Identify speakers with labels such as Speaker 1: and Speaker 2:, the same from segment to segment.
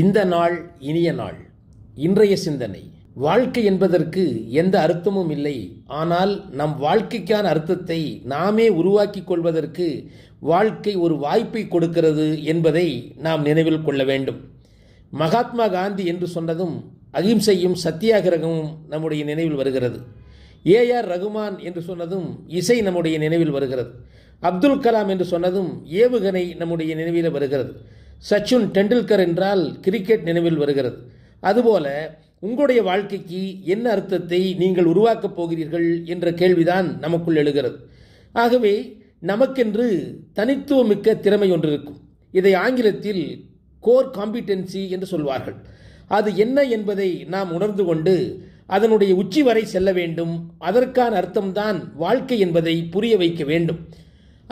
Speaker 1: இந்த நாள் இனிய நாள் இன்றைய சிந்தனை வாழ்க்கை என்பதற்கு எந்த அர்த்தமும் இல்லை ஆனால் நம் வாழ்க்கைக்கான அர்த்தத்தை நாமே உருவாக்கி கொள்வதற்கு வாழ்க்கை ஒரு வாய்ப்பை கொடுக்கிறது என்பதை நாம் நினைவில் கொள்ள வேண்டும் மகாத்மா காந்தி என்று சொன்னதும் அகிம்சையும் சத்தியாகிரகமும் நம்முடைய நினைவில் வருகிறது ஏ ஆர் ரகுமான் என்று சொன்னதும் இசை நம்முடைய நினைவில் வருகிறது அப்துல் கலாம் என்று சொன்னதும் ஏவுகணை நம்முடைய நினைவில் வருகிறது சச்சின் டெண்டுல்கர் என்றால் கிரிக்கெட் நினைவில் வருகிறது அதுபோல உங்களுடைய வாழ்க்கைக்கு என்ன அர்த்தத்தை நீங்கள் உருவாக்கப் போகிறீர்கள் என்ற கேள்விதான் நமக்குள் எழுகிறது ஆகவே நமக்கென்று தனித்துவமிக்க திறமை ஒன்று இருக்கும் இதை ஆங்கிலத்தில் கோர் காம்பிடென்சி என்று சொல்வார்கள் அது என்ன என்பதை நாம் உணர்ந்து கொண்டு அதனுடைய உச்சி வரை செல்ல வேண்டும் அதற்கான அர்த்தம்தான் வாழ்க்கை என்பதை புரிய வைக்க வேண்டும்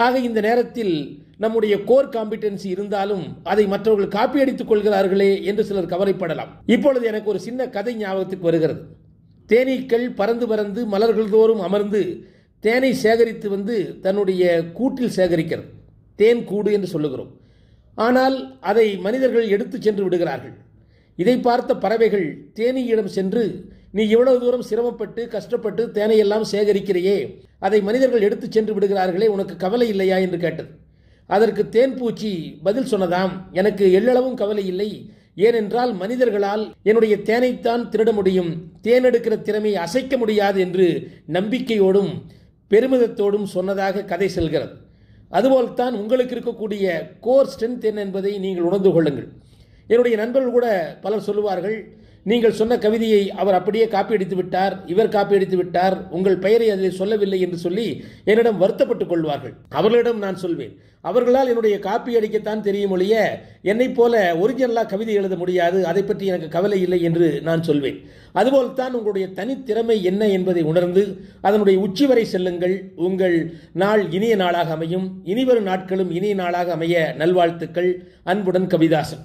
Speaker 1: ஆக இந்த நேரத்தில் நம்முடைய கோர் காம்பிடன்சி இருந்தாலும் அதை மற்றவர்கள் காப்பி அடித்துக் கொள்கிறார்களே என்று சிலர் கவலைப்படலாம் இப்பொழுது எனக்கு ஒரு சின்ன கதை ஞாபகத்துக்கு வருகிறது தேனீக்கள் பறந்து பறந்து மலர்கள் தோறும் அமர்ந்து தேனை சேகரித்து வந்து தன்னுடைய கூட்டில் சேகரிக்கிறது தேன் கூடு என்று சொல்லுகிறோம் ஆனால் அதை மனிதர்கள் எடுத்து சென்று விடுகிறார்கள் இதை பார்த்த பறவைகள் தேனீயிடம் சென்று நீ இவ்வளவு தூரம் சிரமப்பட்டு கஷ்டப்பட்டு தேனையெல்லாம் சேகரிக்கிறையே அதை மனிதர்கள் எடுத்து சென்று விடுகிறார்களே உனக்கு கவலை இல்லையா என்று கேட்டது அதற்கு தேன் பூச்சி பதில் சொன்னதாம் எனக்கு எள்ளளவும் கவலை இல்லை ஏனென்றால் மனிதர்களால் என்னுடைய தேனைத்தான் திருட முடியும் தேன் எடுக்கிற திறமையை அசைக்க முடியாது என்று நம்பிக்கையோடும் பெருமிதத்தோடும் சொன்னதாக கதை செல்கிறது அதுபோல்தான் உங்களுக்கு இருக்கக்கூடிய கோர் ஸ்ட்ரென்த் என்ன என்பதை நீங்கள் உணர்ந்து கொள்ளுங்கள் என்னுடைய நண்பர்கள் கூட பலர் சொல்லுவார்கள் நீங்கள் சொன்ன கவிதையை அவர் அப்படியே காப்பி அடித்து விட்டார் இவர் காப்பி அடித்து விட்டார் உங்கள் பெயரை அதில் சொல்லவில்லை என்று சொல்லி என்னிடம் வருத்தப்பட்டுக் கொள்வார்கள் அவர்களிடம் நான் சொல்வேன் அவர்களால் என்னுடைய காப்பி அடிக்கத்தான் தெரியும் ஒழிய என்னைப் போல ஒரிஜினலாக கவிதை எழுத முடியாது அதை பற்றி எனக்கு கவலை இல்லை என்று நான் சொல்வேன் அதுபோல் தான் உங்களுடைய தனித்திறமை என்ன என்பதை உணர்ந்து அதனுடைய உச்சி வரை செல்லுங்கள் உங்கள் நாள் இனிய நாளாக அமையும் இனிவரும் நாட்களும் இனிய நாளாக அமைய நல்வாழ்த்துக்கள் அன்புடன் கவிதாசன்